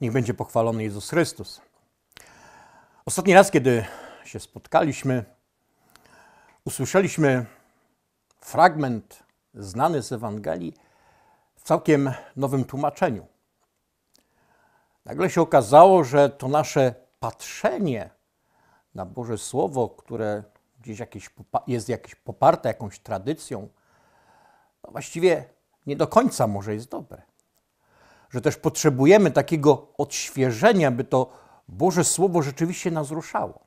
Niech będzie pochwalony Jezus Chrystus. Ostatni raz, kiedy się spotkaliśmy, usłyszeliśmy fragment znany z Ewangelii w całkiem nowym tłumaczeniu. Nagle się okazało, że to nasze patrzenie na Boże Słowo, które gdzieś jakieś, jest jakieś poparte jakąś tradycją, no właściwie nie do końca może jest dobre że też potrzebujemy takiego odświeżenia, by to Boże Słowo rzeczywiście nas ruszało.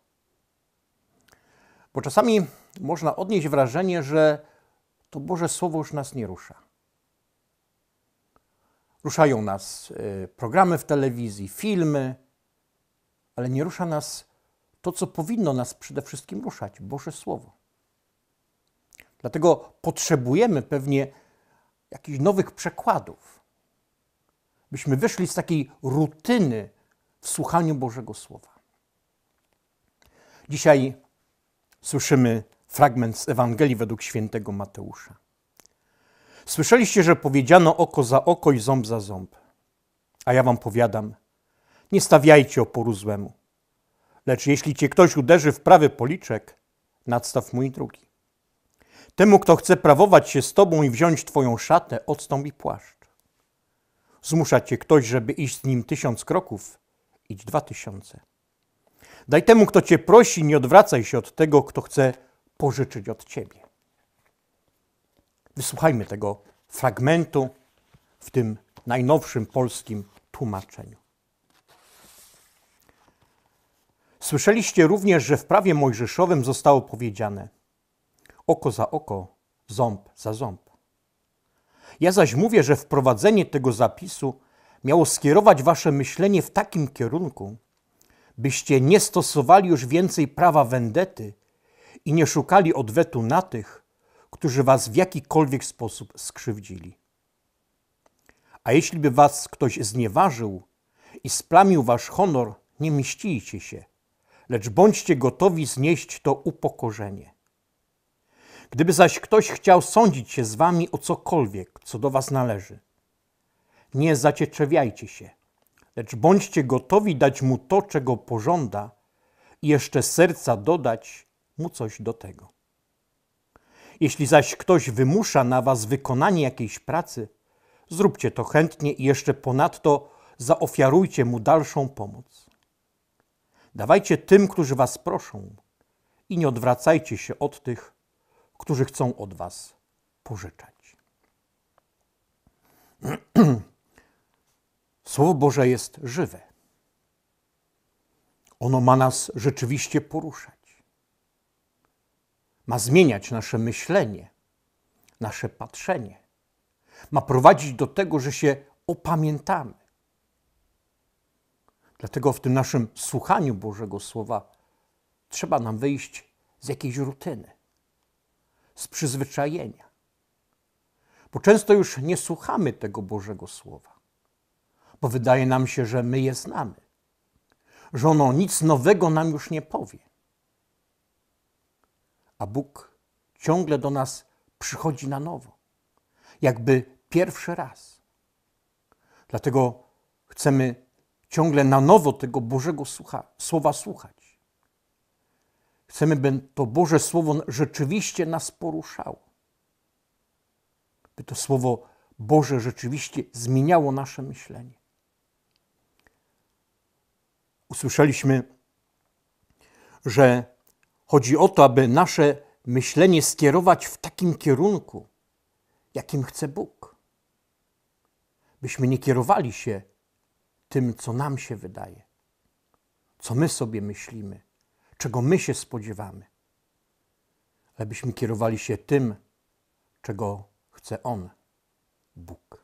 Bo czasami można odnieść wrażenie, że to Boże Słowo już nas nie rusza. Ruszają nas y, programy w telewizji, filmy, ale nie rusza nas to, co powinno nas przede wszystkim ruszać Boże Słowo. Dlatego potrzebujemy pewnie jakichś nowych przekładów, byśmy wyszli z takiej rutyny w słuchaniu Bożego Słowa. Dzisiaj słyszymy fragment z Ewangelii według świętego Mateusza. Słyszeliście, że powiedziano oko za oko i ząb za ząb. A ja wam powiadam, nie stawiajcie oporu złemu. Lecz jeśli cię ktoś uderzy w prawy policzek, nadstaw mój drugi. Temu, kto chce prawować się z tobą i wziąć twoją szatę, odstąp i płaszcz. Zmusza cię ktoś, żeby iść z nim tysiąc kroków, idź dwa tysiące. Daj temu, kto cię prosi, nie odwracaj się od tego, kto chce pożyczyć od ciebie. Wysłuchajmy tego fragmentu w tym najnowszym polskim tłumaczeniu. Słyszeliście również, że w prawie mojżeszowym zostało powiedziane: oko za oko, ząb za ząb. Ja zaś mówię, że wprowadzenie tego zapisu miało skierować wasze myślenie w takim kierunku, byście nie stosowali już więcej prawa wendety i nie szukali odwetu na tych, którzy was w jakikolwiek sposób skrzywdzili. A jeśli by was ktoś znieważył i splamił wasz honor, nie mścijcie się, lecz bądźcie gotowi znieść to upokorzenie. Gdyby zaś ktoś chciał sądzić się z wami o cokolwiek, co do was należy, nie zacieczewiajcie się, lecz bądźcie gotowi dać mu to, czego pożąda i jeszcze serca dodać mu coś do tego. Jeśli zaś ktoś wymusza na was wykonanie jakiejś pracy, zróbcie to chętnie i jeszcze ponadto zaofiarujcie mu dalszą pomoc. Dawajcie tym, którzy was proszą i nie odwracajcie się od tych, którzy chcą od Was pożyczać. Słowo Boże jest żywe. Ono ma nas rzeczywiście poruszać. Ma zmieniać nasze myślenie, nasze patrzenie. Ma prowadzić do tego, że się opamiętamy. Dlatego w tym naszym słuchaniu Bożego Słowa trzeba nam wyjść z jakiejś rutyny z przyzwyczajenia, bo często już nie słuchamy tego Bożego Słowa, bo wydaje nam się, że my je znamy, że ono nic nowego nam już nie powie. A Bóg ciągle do nas przychodzi na nowo, jakby pierwszy raz. Dlatego chcemy ciągle na nowo tego Bożego słucha, Słowa słuchać. Chcemy, by to Boże Słowo rzeczywiście nas poruszało. By to Słowo Boże rzeczywiście zmieniało nasze myślenie. Usłyszeliśmy, że chodzi o to, aby nasze myślenie skierować w takim kierunku, jakim chce Bóg. Byśmy nie kierowali się tym, co nam się wydaje, co my sobie myślimy czego my się spodziewamy, ale byśmy kierowali się tym, czego chce On, Bóg.